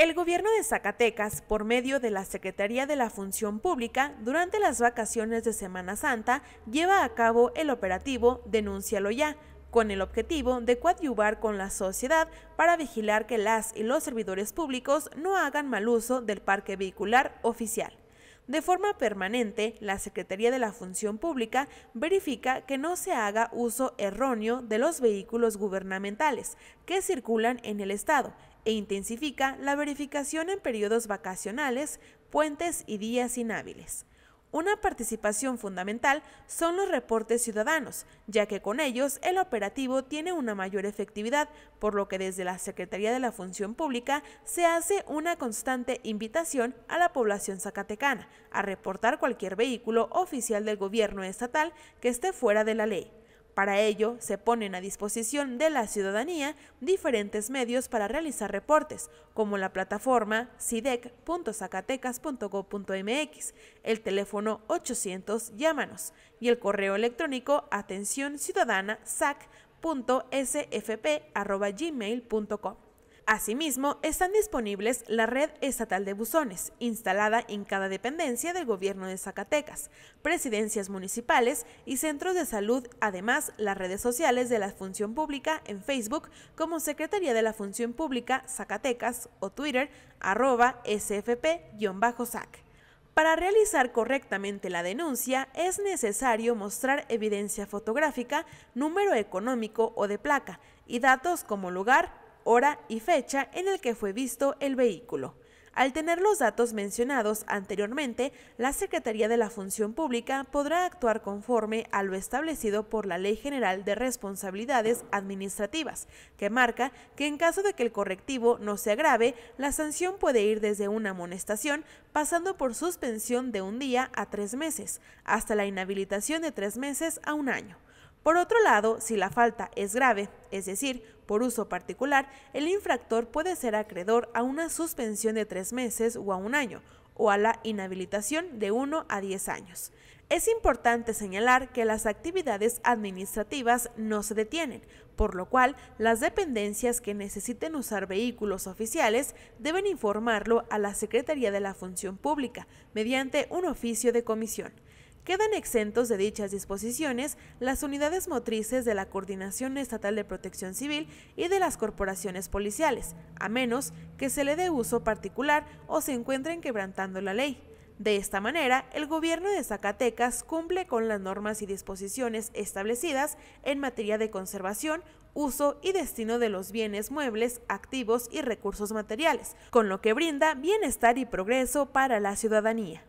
El gobierno de Zacatecas, por medio de la Secretaría de la Función Pública, durante las vacaciones de Semana Santa, lleva a cabo el operativo Denúncialo ya, con el objetivo de coadyuvar con la sociedad para vigilar que las y los servidores públicos no hagan mal uso del parque vehicular oficial. De forma permanente, la Secretaría de la Función Pública verifica que no se haga uso erróneo de los vehículos gubernamentales que circulan en el Estado, e intensifica la verificación en periodos vacacionales, puentes y días inhábiles. Una participación fundamental son los reportes ciudadanos, ya que con ellos el operativo tiene una mayor efectividad, por lo que desde la Secretaría de la Función Pública se hace una constante invitación a la población zacatecana a reportar cualquier vehículo oficial del gobierno estatal que esté fuera de la ley. Para ello, se ponen a disposición de la ciudadanía diferentes medios para realizar reportes, como la plataforma sidec.zacatecas.gov.mx, el teléfono 800 Llámanos y el correo electrónico atención ciudadana Asimismo, están disponibles la red estatal de buzones, instalada en cada dependencia del gobierno de Zacatecas, presidencias municipales y centros de salud, además las redes sociales de la función pública en Facebook como Secretaría de la Función Pública Zacatecas o Twitter arroba sfp-sac. Para realizar correctamente la denuncia es necesario mostrar evidencia fotográfica, número económico o de placa y datos como lugar, hora y fecha en el que fue visto el vehículo. Al tener los datos mencionados anteriormente, la Secretaría de la Función Pública podrá actuar conforme a lo establecido por la Ley General de Responsabilidades Administrativas, que marca que en caso de que el correctivo no se agrave, la sanción puede ir desde una amonestación, pasando por suspensión de un día a tres meses, hasta la inhabilitación de tres meses a un año. Por otro lado, si la falta es grave, es decir, por uso particular, el infractor puede ser acreedor a una suspensión de tres meses o a un año, o a la inhabilitación de 1 a 10 años. Es importante señalar que las actividades administrativas no se detienen, por lo cual las dependencias que necesiten usar vehículos oficiales deben informarlo a la Secretaría de la Función Pública mediante un oficio de comisión. Quedan exentos de dichas disposiciones las unidades motrices de la Coordinación Estatal de Protección Civil y de las corporaciones policiales, a menos que se le dé uso particular o se encuentren quebrantando la ley. De esta manera, el gobierno de Zacatecas cumple con las normas y disposiciones establecidas en materia de conservación, uso y destino de los bienes muebles, activos y recursos materiales, con lo que brinda bienestar y progreso para la ciudadanía.